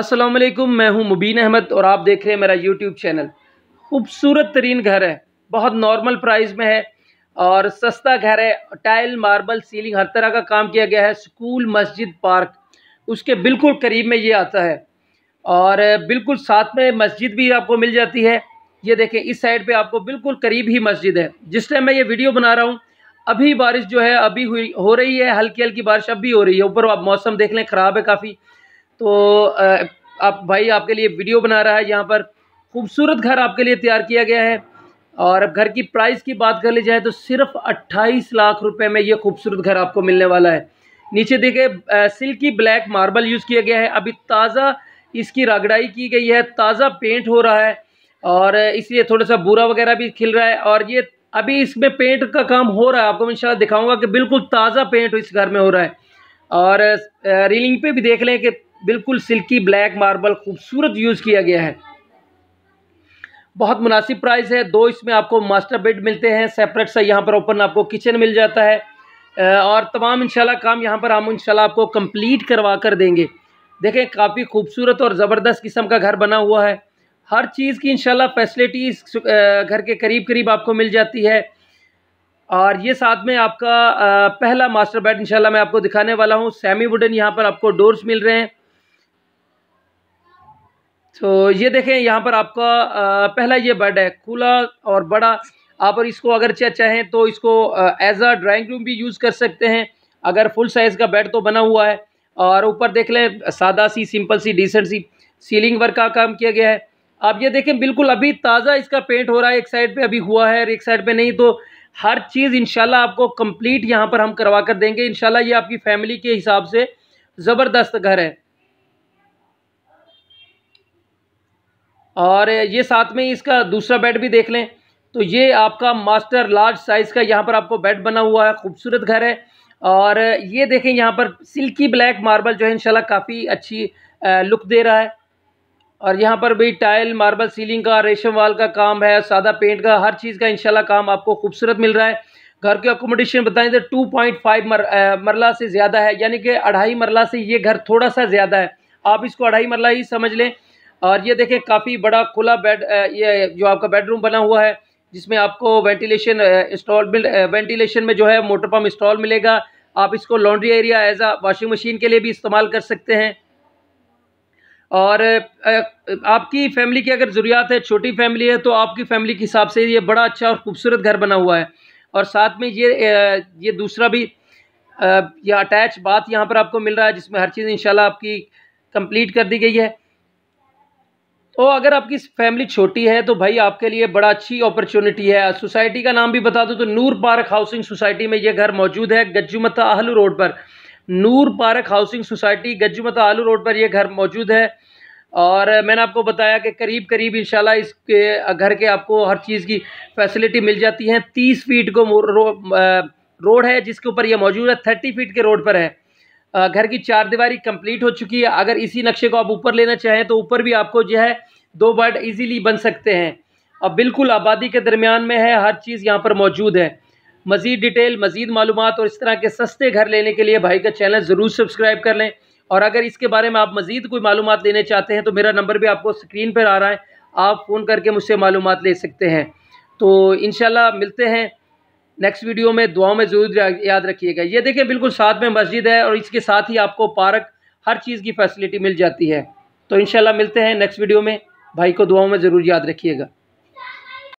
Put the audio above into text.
अस्सलाम वालेकुम मैं हूं मुबीन अहमद और आप देख रहे हैं मेरा यूट्यूब चैनल खूबसूरत तरीन घर है बहुत नॉर्मल प्राइस में है और सस्ता घर है टाइल मार्बल सीलिंग हर तरह का काम किया गया है स्कूल मस्जिद पार्क उसके बिल्कुल करीब में ये आता है और बिल्कुल साथ में मस्जिद भी आपको मिल जाती है ये देखें इस साइड पर आपको बिल्कुल करीब ही मस्जिद है जिस टाइम मैं ये वीडियो बना रहा हूँ अभी बारिश जो है अभी हुई हो रही है हल्की हल्की बारिश अब भी हो रही है ऊपर आप मौसम देख लें ख़राब है काफ़ी तो आप भाई आपके लिए वीडियो बना रहा है यहाँ पर खूबसूरत घर आपके लिए तैयार किया गया है और अब घर की प्राइस की बात कर ली जाए तो सिर्फ 28 लाख रुपए में ये खूबसूरत घर आपको मिलने वाला है नीचे देखे सिल्की ब्लैक मार्बल यूज़ किया गया है अभी ताज़ा इसकी रगड़ाई की गई है ताज़ा पेंट हो रहा है और इसलिए थोड़ा सा बुरा वगैरह भी खिल रहा है और ये अभी इसमें पेंट का काम हो रहा है आपको मैं इंशाल्लाह दिखाऊंगा कि बिल्कुल ताज़ा पेंट इस घर में हो रहा है और रीलिंग पे भी देख लें कि बिल्कुल सिल्की ब्लैक मार्बल खूबसूरत यूज़ किया गया है बहुत मुनासिब प्राइस है दो इसमें आपको मास्टर बेड मिलते हैं सेपरेट सा यहाँ पर ओपन आपको किचन मिल जाता है और तमाम इंशाल्लाह काम यहाँ पर हम इंशाल्लाह आपको कंप्लीट करवा कर देंगे देखें काफ़ी खूबसूरत और ज़बरदस्त किस्म का घर बना हुआ है हर चीज़ की इंशाल्लाह फैसिलिटीज़ घर के करीब करीब आपको मिल जाती है और ये साथ में आपका पहला मास्टर बेड इंशाल्लाह मैं आपको दिखाने वाला हूँ सेमी वुडन यहाँ पर आपको डोर्स मिल रहे हैं तो ये देखें यहाँ पर आपका पहला ये बेड है खुला और बड़ा आप और इसको अगर चाहें तो इसको एज अ ड्राइंग रूम भी यूज़ कर सकते हैं अगर फुल साइज़ का बेड तो बना हुआ है और ऊपर देख लें सादा सी सिंपल सी डिसेंट सी सीलिंग वर्क का काम किया गया है आप ये देखें बिल्कुल अभी ताज़ा इसका पेंट हो रहा है एक साइड पे अभी हुआ है और एक साइड पे नहीं तो हर चीज़ इनशाला आपको कंप्लीट यहाँ पर हम करवा कर देंगे इन ये आपकी फैमिली के हिसाब से ज़बरदस्त घर है और ये साथ में इसका दूसरा बेड भी देख लें तो ये आपका मास्टर लार्ज साइज़ का यहाँ पर आपको बेड बना हुआ है खूबसूरत घर है और ये देखें यहाँ पर सिल्की ब्लैक मार्बल जो है इंशाल्लाह काफ़ी अच्छी लुक दे रहा है और यहाँ पर भी टाइल मार्बल सीलिंग का रेशम वाल का काम है सादा पेंट का हर चीज़ का इंशाल्लाह काम आपको खूबसूरत मिल रहा है घर के अकोमोडेशन बताएं तो टू पॉइंट फाइव मरला से ज़्यादा है यानी कि अढ़ाई मरला से ये घर थोड़ा सा ज़्यादा है आप इसको अढ़ाई मरला ही समझ लें और ये देखें काफ़ी बड़ा खुला बेड ये जो आपका बेडरूम बना हुआ है जिसमें आपको वेंटिलेशन इंस्टॉल मिल वेंटिलेशन में जो है मोटर पम्प इंस्टॉल मिलेगा आप इसको laundry area as a washing machine के लिए भी इस्तेमाल कर सकते हैं और आपकी फैमिली की अगर ज़रूरियात है छोटी फैमिली है तो आपकी फैमिली के हिसाब से ये बड़ा अच्छा और खूबसूरत घर बना हुआ है और साथ में ये ये दूसरा भी यह अटैच बात यहाँ पर आपको मिल रहा है जिसमें हर चीज़ इंशाल्लाह आपकी कंप्लीट कर दी गई है और अगर आपकी फैमिली छोटी है तो भाई आपके लिए बड़ा अच्छी अपॉर्चुनिटी है सोसाइटी का नाम भी बता दूँ तो नूर पार्क हाउसिंग सोसाइटी में ये घर मौजूद है गज्जुमता आहलू रोड पर Noor park housing society Gajjumatta Alu road पर यह घर मौजूद है और मैंने आपको बताया कि करीब करीब इंशाल्लाह इसके घर के आपको हर चीज़ की फैसिलिटी मिल जाती है तीस फीट को रो, रोड है जिसके ऊपर यह मौजूद है थर्टी फीट के रोड पर है घर की चार दीवारी कंप्लीट हो चुकी है अगर इसी नक्शे को आप ऊपर लेना चाहें तो ऊपर भी आपको जो है दो बर्ड इजीली बन सकते हैं और बिल्कुल आबादी के दरमियान में है हर चीज़ यहाँ पर मौजूद है मज़ीद डिटेल मज़ीद मालूम और इस तरह के सस्ते घर लेने के लिए भाई का चैनल ज़रूर सब्सक्राइब कर लें और अगर इसके बारे में आप मज़ीद कोई मालूम लेने चाहते हैं तो मेरा नंबर भी आपको स्क्रीन पर आ रहा है आप फ़ोन करके मुझसे मालूम ले सकते हैं तो इन मिलते हैं नेक्स्ट वीडियो में दुआओं में ज़रूर याद रखिएगा ये देखें बिल्कुल साथ में मस्जिद है और इसके साथ ही आपको पार्क हर चीज़ की फैसिलिटी मिल जाती है तो इन मिलते हैं नेक्स्ट वीडियो में भाई को दुआओं में ज़रूर याद रखिएगा